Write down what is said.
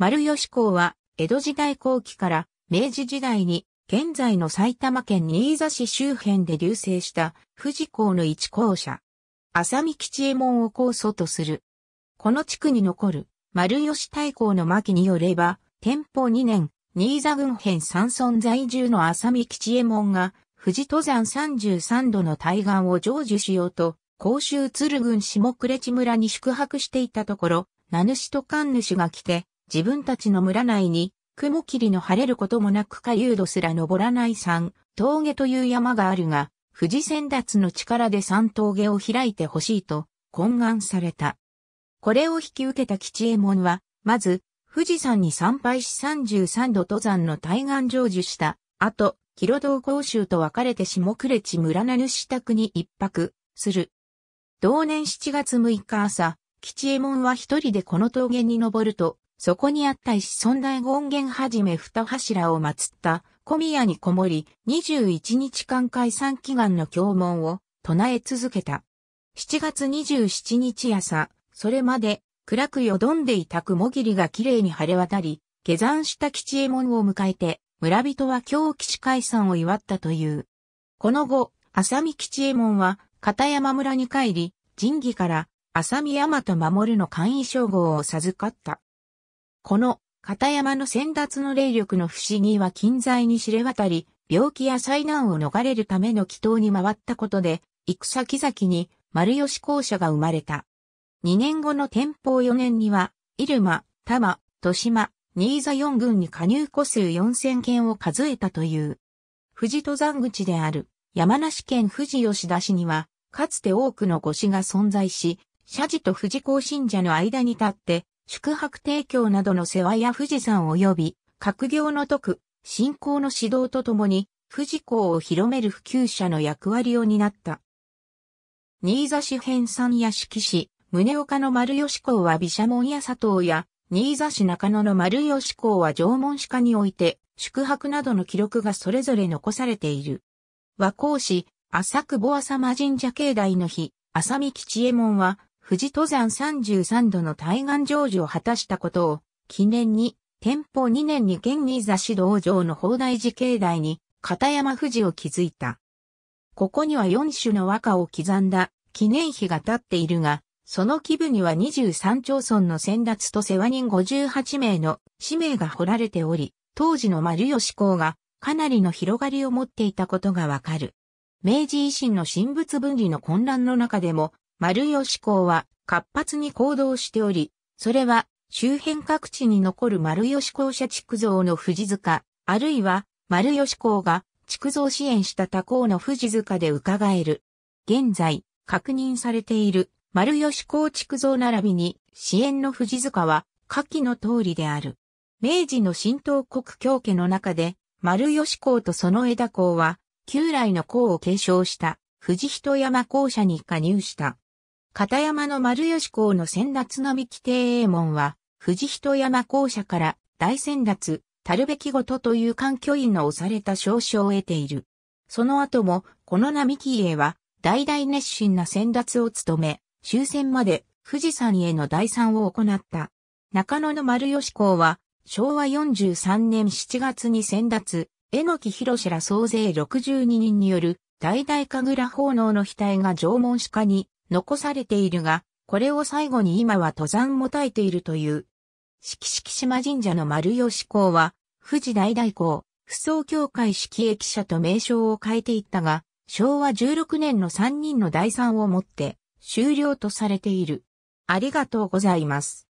丸吉港は、江戸時代後期から明治時代に、現在の埼玉県新座市周辺で流星した富士港の一校舎。浅見吉右衛門を構想とする。この地区に残る丸吉大港の巻によれば、天保2年、新座郡辺山村在住の浅見吉右衛門が、富士登山33度の対岸を成就しようと、甲州鶴郡下呉地村に宿泊していたところ、名主と神主が来て、自分たちの村内に、雲霧の晴れることもなく下遊度すら登らない山、峠という山があるが、富士先達の力で山峠を開いてほしいと、懇願された。これを引き受けた吉右衛門は、まず、富士山に参拝し33度登山の対岸成就した。後、と、広道公衆と別れて下れ地村名主宅に一泊、する。同年7月6日朝、吉右衛門は一人でこの峠に登ると、そこにあった石村大権現はじめ二柱を祀った小宮にこもり、21日間解散祈願の経文を唱え続けた。7月27日朝、それまで暗くよどんでいた雲霧が綺麗に晴れ渡り、下山した吉右衛門を迎えて、村人は今日吉解散を祝ったという。この後、浅見吉右衛門は片山村に帰り、神儀から浅見山と守るの簡易称号を授かった。この、片山の先達の霊力の不思議は近在に知れ渡り、病気や災難を逃れるための祈祷に回ったことで、行く先々に丸吉校舎が生まれた。2年後の天保4年には、入間、多摩、豊島、新座4軍に加入個数4000件を数えたという。富士登山口である山梨県富士吉田市には、かつて多くの御師が存在し、社寺と富士講信者の間に立って、宿泊提供などの世話や富士山及び、各業の徳、信仰の指導とともに、富士港を広める普及者の役割を担った。新座市編山や敷市、宗岡の丸吉港は毘沙門や佐藤や、新座市中野の丸吉港は縄文史家において、宿泊などの記録がそれぞれ残されている。和光市、浅久保浅間神社境内の日、浅見吉右衛門は、富士登山33度の対岸成就を果たしたことを、記念に、天保2年に県に座市道場の宝大寺境内に、片山富士を築いた。ここには4種の和歌を刻んだ記念碑が立っているが、その基部には23町村の先達と世話人58名の氏名が彫られており、当時の丸吉公がかなりの広がりを持っていたことがわかる。明治維新の神仏分離の混乱の中でも、丸吉港は活発に行動しており、それは周辺各地に残る丸吉校舎築造の富士塚、あるいは丸吉港が築造支援した他校の富士塚で伺える。現在、確認されている丸吉港築造並びに支援の富士塚は下記の通りである。明治の新東国教家の中で丸吉港とその枝港は旧来の港を継承した藤人山校舎に加入した。片山の丸吉港の先達並木庭営門は、藤人山校舎から大先達、るべきごとという環境員の押された証書を得ている。その後も、この並木家は、代々熱心な先達を務め、終戦まで富士山への大賛を行った。中野の丸吉港は、昭和43年7月に先達、榎木博ら総勢62人による、代々神楽奉納の額が縄文史家に残されているが、これを最後に今は登山も耐えているという。四季式島神社の丸吉港は、富士大大港、不相協会季駅舎と名称を変えていったが、昭和16年の3人の第3をもって終了とされている。ありがとうございます。